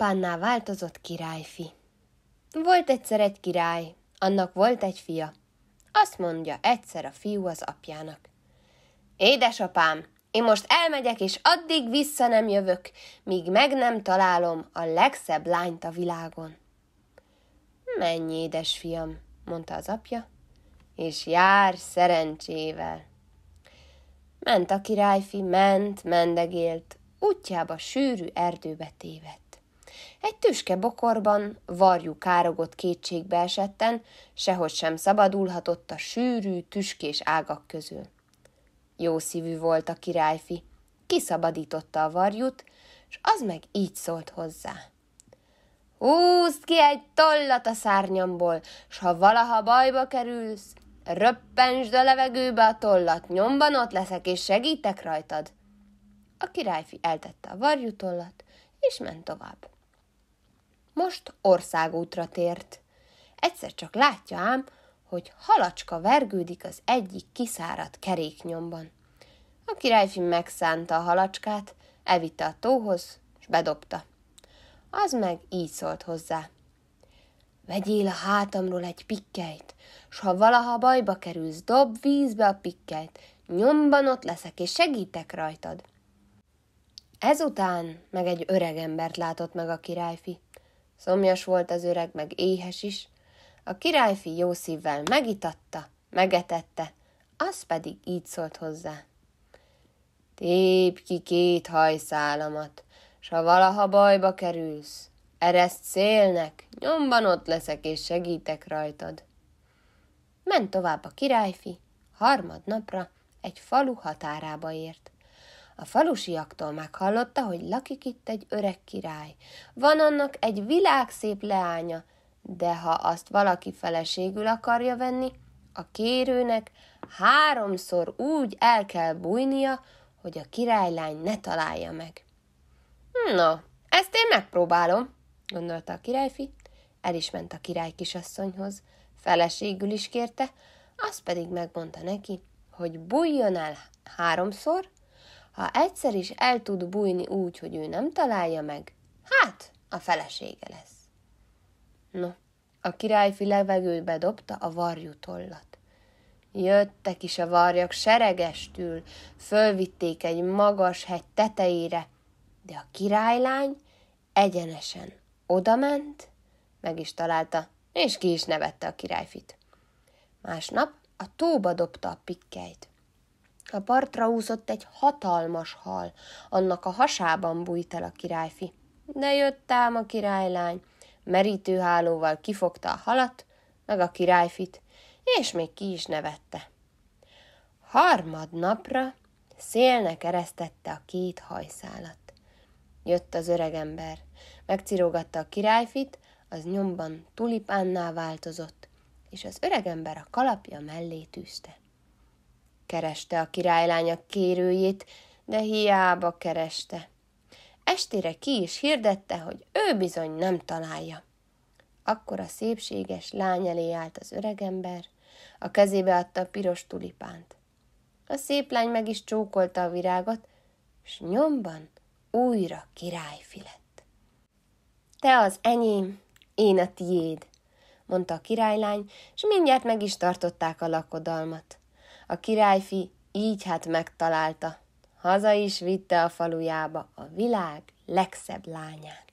Tulipánná változott királyfi. Volt egyszer egy király, annak volt egy fia. Azt mondja egyszer a fiú az apjának. Édesapám, én most elmegyek, és addig vissza nem jövök, míg meg nem találom a legszebb lányt a világon. Menj, édes fiam, mondta az apja, és jár szerencsével. Ment a királyfi, ment, mendegélt, útjába sűrű erdőbe tévedt. Egy tüske bokorban varjú károgott kétségbe esetten, sehogy sem szabadulhatott a sűrű, tüskés ágak közül. Jó szívű volt a királyfi, kiszabadította a varjut, és az meg így szólt hozzá. Húzd ki egy tollat a szárnyamból, s ha valaha bajba kerülsz, röppensd a levegőbe a tollat, nyomban ott leszek, és segítek rajtad. A királyfi eltette a varjutollat, és ment tovább most országútra tért. Egyszer csak látja ám, hogy halacska vergődik az egyik kiszáradt keréknyomban. A királyfi megszánta a halacskát, evitte a tóhoz, és bedobta. Az meg így szólt hozzá. Vegyél a hátamról egy pikkelyt, s ha valaha bajba kerülsz, dob vízbe a pikkelyt, nyomban ott leszek, és segítek rajtad. Ezután meg egy öreg embert látott meg a királyfi. Szomjas volt az öreg, meg éhes is. A királyfi jó szívvel megitatta, megetette, az pedig így szólt hozzá. Tép ki két hajszálamat, s ha valaha bajba kerülsz, ereszt szélnek, nyomban ott leszek és segítek rajtad. Ment tovább a királyfi, harmadnapra egy falu határába ért. A falusiaktól meghallotta, hogy lakik itt egy öreg király. Van annak egy világszép leánya, de ha azt valaki feleségül akarja venni, a kérőnek háromszor úgy el kell bújnia, hogy a királylány ne találja meg. Na, ezt én megpróbálom, gondolta a királyfi, el is ment a király kisasszonyhoz, feleségül is kérte, az pedig megmondta neki, hogy bújjon el háromszor, ha egyszer is el tud bújni úgy, hogy ő nem találja meg, hát a felesége lesz. No, a királyfi levegőbe dobta a varjú tollat. Jöttek is a varjak seregestül, fölvitték egy magas hegy tetejére, de a királylány egyenesen odament, meg is találta, és ki is nevette a királyfit. Másnap a tóba dobta a pikkelyt. A partra úszott egy hatalmas hal, annak a hasában bújt el a királyfi. De jött ám a királylány, merítőhálóval kifogta a halat, meg a királyfit, és még ki is nevette. Harmadnapra szélnek eresztette a két hajszálat. Jött az öregember, megcirogatta a királyfit, az nyomban tulipánná változott, és az öregember a kalapja mellé tűzte. Kereste a királylánya kérőjét, de hiába kereste. Estére ki is hirdette, hogy ő bizony nem találja. Akkor a szépséges lány elé állt az öregember, a kezébe adta a piros tulipánt. A szép lány meg is csókolta a virágot, s nyomban újra királyfi lett. Te az enyém, én a tiéd, mondta a királylány, és mindjárt meg is tartották a lakodalmat. A királyfi így hát megtalálta. Haza is vitte a falujába a világ legszebb lányát.